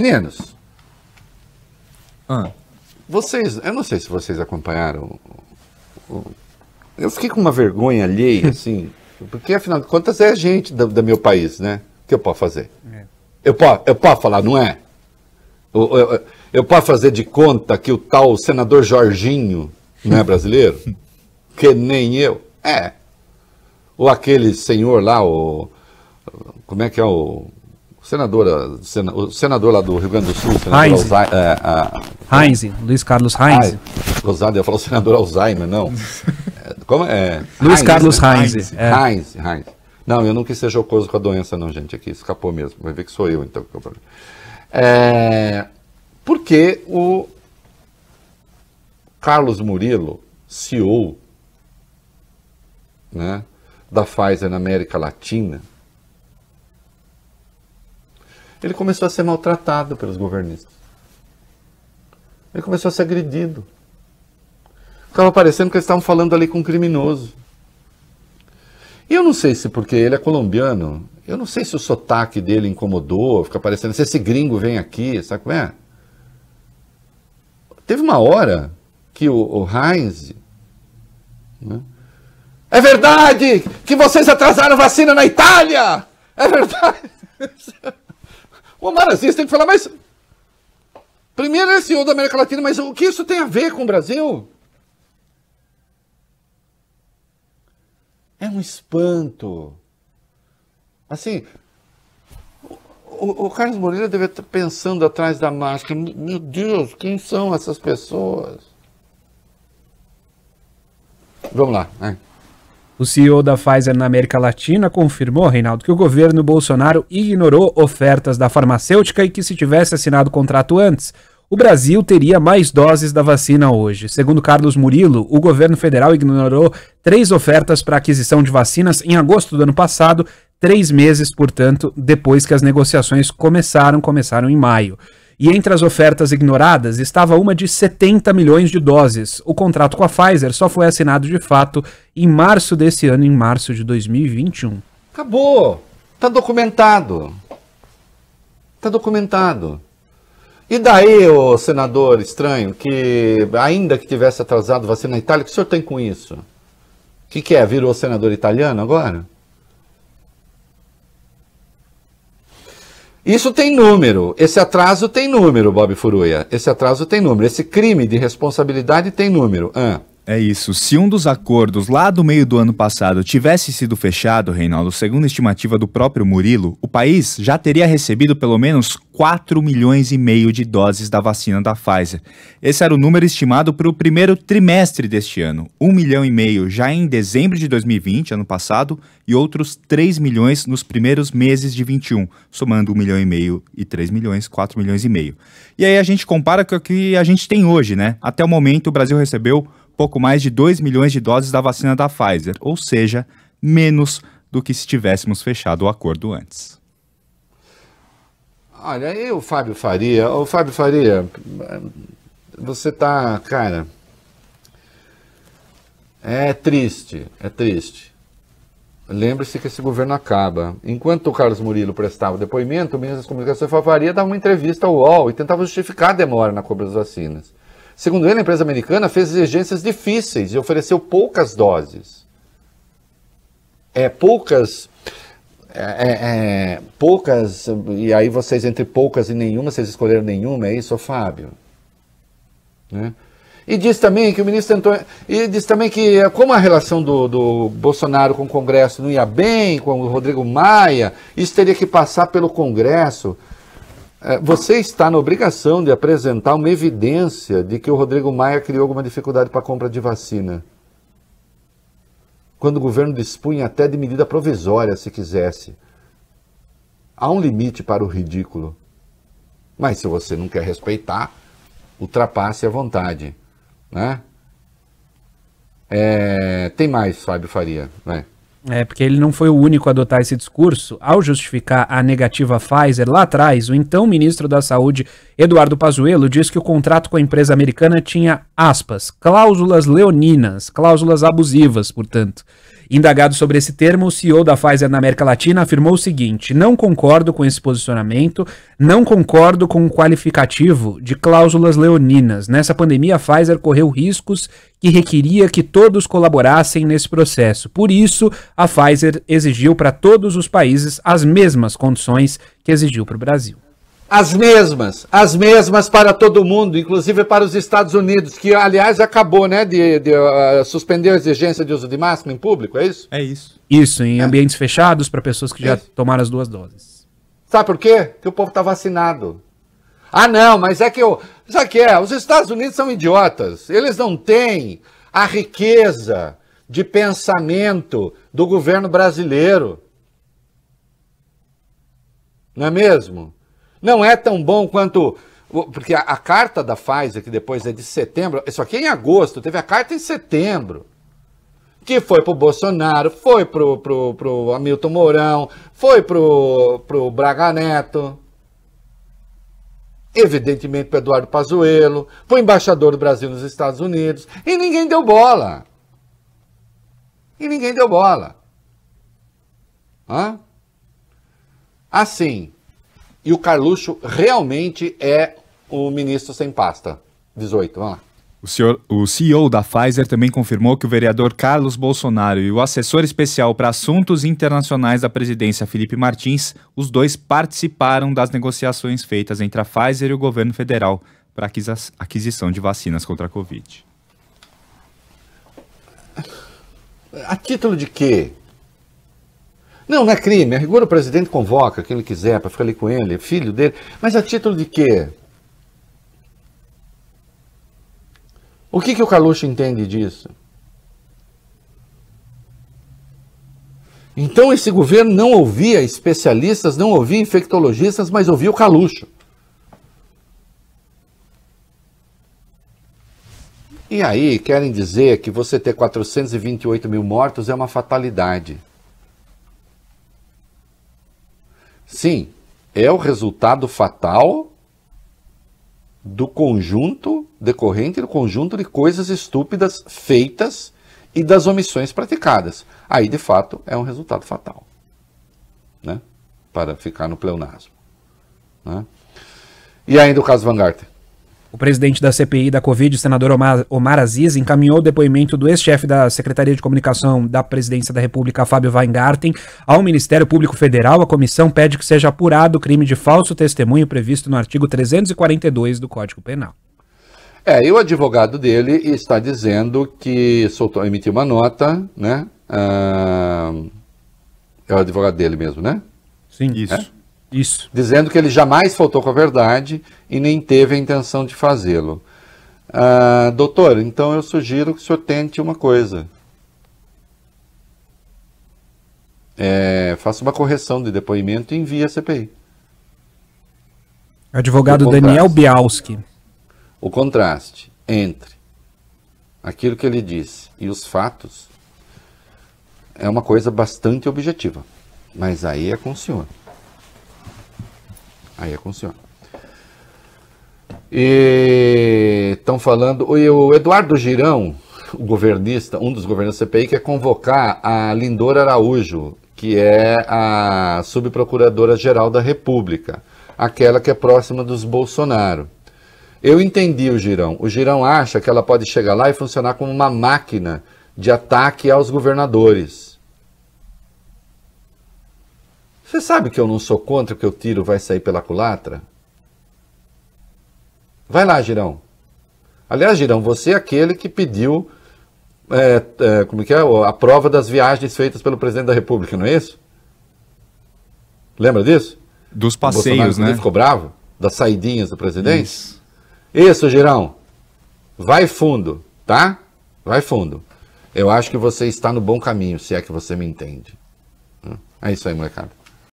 Meninos. Ah. Vocês, eu não sei se vocês acompanharam. Eu fiquei com uma vergonha alheia, assim, porque afinal de contas é a gente do, do meu país, né? O que eu posso fazer? É. Eu, posso, eu posso falar, não é? Eu, eu, eu, posso fazer de conta que o tal senador Jorginho não é brasileiro? que nem eu? É. Ou aquele senhor lá, o. Como é que é o senadora, sena, o senador lá do Rio Grande do Sul, senador Heinz. Alzheimer. É, a... É, é, Heinz, Luiz Carlos Heinz. Rosado, eu falo senador Alzheimer, não. Como é? Luiz Carlos né? Heinz. Heinz, é. Heinz, Não, eu não quis ser jocoso com a doença, não, gente, aqui, escapou mesmo. Vai ver que sou eu, então, É, é porque o Carlos Murilo, CEO né, da Pfizer na América Latina, ele começou a ser maltratado pelos governistas. Ele começou a ser agredido. Ficava parecendo que eles estavam falando ali com um criminoso. E eu não sei se porque ele é colombiano, eu não sei se o sotaque dele incomodou, fica parecendo, se esse gringo vem aqui, sabe como é? Teve uma hora que o, o Heinz. Né? É verdade que vocês atrasaram vacina na Itália! É verdade! O Amaranzinho tem que falar, mas. Primeiro é senhor da América Latina, mas o que isso tem a ver com o Brasil? É um espanto. Assim, o, o Carlos Moreira deve estar pensando atrás da máscara: meu Deus, quem são essas pessoas? Vamos lá. Né? O CEO da Pfizer na América Latina confirmou, Reinaldo, que o governo Bolsonaro ignorou ofertas da farmacêutica e que se tivesse assinado contrato antes, o Brasil teria mais doses da vacina hoje. Segundo Carlos Murilo, o governo federal ignorou três ofertas para aquisição de vacinas em agosto do ano passado, três meses, portanto, depois que as negociações começaram, começaram em maio. E entre as ofertas ignoradas estava uma de 70 milhões de doses. O contrato com a Pfizer só foi assinado de fato em março desse ano, em março de 2021. Acabou! Tá documentado. Tá documentado. E daí, o senador estranho, que ainda que tivesse atrasado vacina na Itália, o que o senhor tem com isso? O que, que é? Virou senador italiano agora? Isso tem número. Esse atraso tem número, Bob Furuia. Esse atraso tem número. Esse crime de responsabilidade tem número. Ah. É isso. Se um dos acordos lá do meio do ano passado tivesse sido fechado, Reinaldo, segundo a estimativa do próprio Murilo, o país já teria recebido pelo menos 4 milhões e meio de doses da vacina da Pfizer. Esse era o número estimado para o primeiro trimestre deste ano. 1 milhão e meio já em dezembro de 2020, ano passado, e outros 3 milhões nos primeiros meses de 21, somando 1 milhão e meio e 3 milhões, 4 milhões e meio. E aí a gente compara com o que a gente tem hoje, né? Até o momento o Brasil recebeu pouco mais de 2 milhões de doses da vacina da Pfizer, ou seja, menos do que se tivéssemos fechado o acordo antes. Olha, aí o Fábio Faria? O Fábio Faria, você tá, cara. É triste, é triste. Lembre-se que esse governo acaba. Enquanto o Carlos Murilo prestava depoimento, o ministro das Comunicações Faria dava uma entrevista ao UOL e tentava justificar a demora na compra das vacinas. Segundo ele, a empresa americana fez exigências difíceis e ofereceu poucas doses. É, poucas. É, é, é, poucas. E aí vocês, entre poucas e nenhuma, vocês escolheram nenhuma, é isso, Fábio? Né? E diz também que o ministro tentou E diz também que, como a relação do, do Bolsonaro com o Congresso não ia bem, com o Rodrigo Maia, isso teria que passar pelo Congresso. É, você está na obrigação de apresentar uma evidência de que o Rodrigo Maia criou alguma dificuldade para a compra de vacina. Quando o governo dispunha até de medida provisória, se quisesse. Há um limite para o ridículo. Mas se você não quer respeitar, ultrapasse à vontade. Né? É... Tem mais, Fábio Faria. né? É, porque ele não foi o único a adotar esse discurso. Ao justificar a negativa Pfizer lá atrás, o então ministro da Saúde, Eduardo Pazuello, disse que o contrato com a empresa americana tinha, aspas, cláusulas leoninas, cláusulas abusivas, portanto. Indagado sobre esse termo, o CEO da Pfizer na América Latina afirmou o seguinte: não concordo com esse posicionamento, não concordo com o qualificativo de cláusulas leoninas. Nessa pandemia, a Pfizer correu riscos que requeria que todos colaborassem nesse processo. Por isso, a Pfizer exigiu para todos os países as mesmas condições que exigiu para o Brasil. As mesmas, as mesmas para todo mundo, inclusive para os Estados Unidos, que aliás acabou, né, de, de uh, suspender a exigência de uso de máscara em público, é isso? É isso. Isso, em é. ambientes fechados para pessoas que é. já tomaram as duas doses. Sabe por quê? Porque o povo está vacinado. Ah, não, mas é que eu. Sabe que é? Os Estados Unidos são idiotas. Eles não têm a riqueza de pensamento do governo brasileiro. Não é mesmo? Não é tão bom quanto. Porque a, a carta da Pfizer, que depois é de setembro, isso aqui é em agosto, teve a carta em setembro que foi pro Bolsonaro, foi pro, pro, pro Hamilton Mourão, foi pro, pro Braga Neto, evidentemente pro Eduardo Pazuello, pro embaixador do Brasil nos Estados Unidos, e ninguém deu bola. E ninguém deu bola. Hã? Assim, e o Carluxo realmente é o ministro sem pasta. 18, vamos lá. O, senhor, o CEO da Pfizer também confirmou que o vereador Carlos Bolsonaro e o assessor especial para assuntos internacionais da presidência, Felipe Martins, os dois participaram das negociações feitas entre a Pfizer e o governo federal para a aquisição de vacinas contra a Covid. A título de quê? Não, não é crime. A rigor o presidente convoca quem ele quiser para ficar ali com ele, é filho dele. Mas a título de quê? O que, que o Calucho entende disso? Então esse governo não ouvia especialistas, não ouvia infectologistas, mas ouvia o Calucho. E aí querem dizer que você ter 428 mil mortos é uma fatalidade. Sim, é o resultado fatal do conjunto decorrente do conjunto de coisas estúpidas feitas e das omissões praticadas. Aí, de fato, é um resultado fatal, né? Para ficar no pleonasmo, né? E ainda o caso Vanguard. O presidente da CPI da Covid, senador Omar, Omar Aziz, encaminhou o depoimento do ex-chefe da Secretaria de Comunicação da Presidência da República, Fábio Weingarten, ao Ministério Público Federal. A comissão pede que seja apurado o crime de falso testemunho previsto no artigo 342 do Código Penal. É, e o advogado dele está dizendo que soltou, emitiu uma nota, né? Ah, é o advogado dele mesmo, né? Sim, isso. É? Isso. Dizendo que ele jamais faltou com a verdade e nem teve a intenção de fazê-lo. Ah, doutor, então eu sugiro que o senhor tente uma coisa. É, faça uma correção de depoimento e envie a CPI. Advogado Daniel Bialski. O contraste entre aquilo que ele disse e os fatos é uma coisa bastante objetiva. Mas aí é com o senhor. Aí é funciona. Estão falando. O Eduardo Girão, o governista, um dos governos da CPI, quer convocar a Lindora Araújo, que é a subprocuradora-geral da República, aquela que é próxima dos Bolsonaro. Eu entendi o Girão. O Girão acha que ela pode chegar lá e funcionar como uma máquina de ataque aos governadores você sabe que eu não sou contra que o tiro vai sair pela culatra? Vai lá, Girão. Aliás, Girão, você é aquele que pediu é, é, como que é? a prova das viagens feitas pelo presidente da República, não é isso? Lembra disso? Dos passeios, o né? ficou bravo? Das saidinhas do presidente? Isso. Isso, Girão. Vai fundo, tá? Vai fundo. Eu acho que você está no bom caminho, se é que você me entende. Hum? É isso aí, molecada.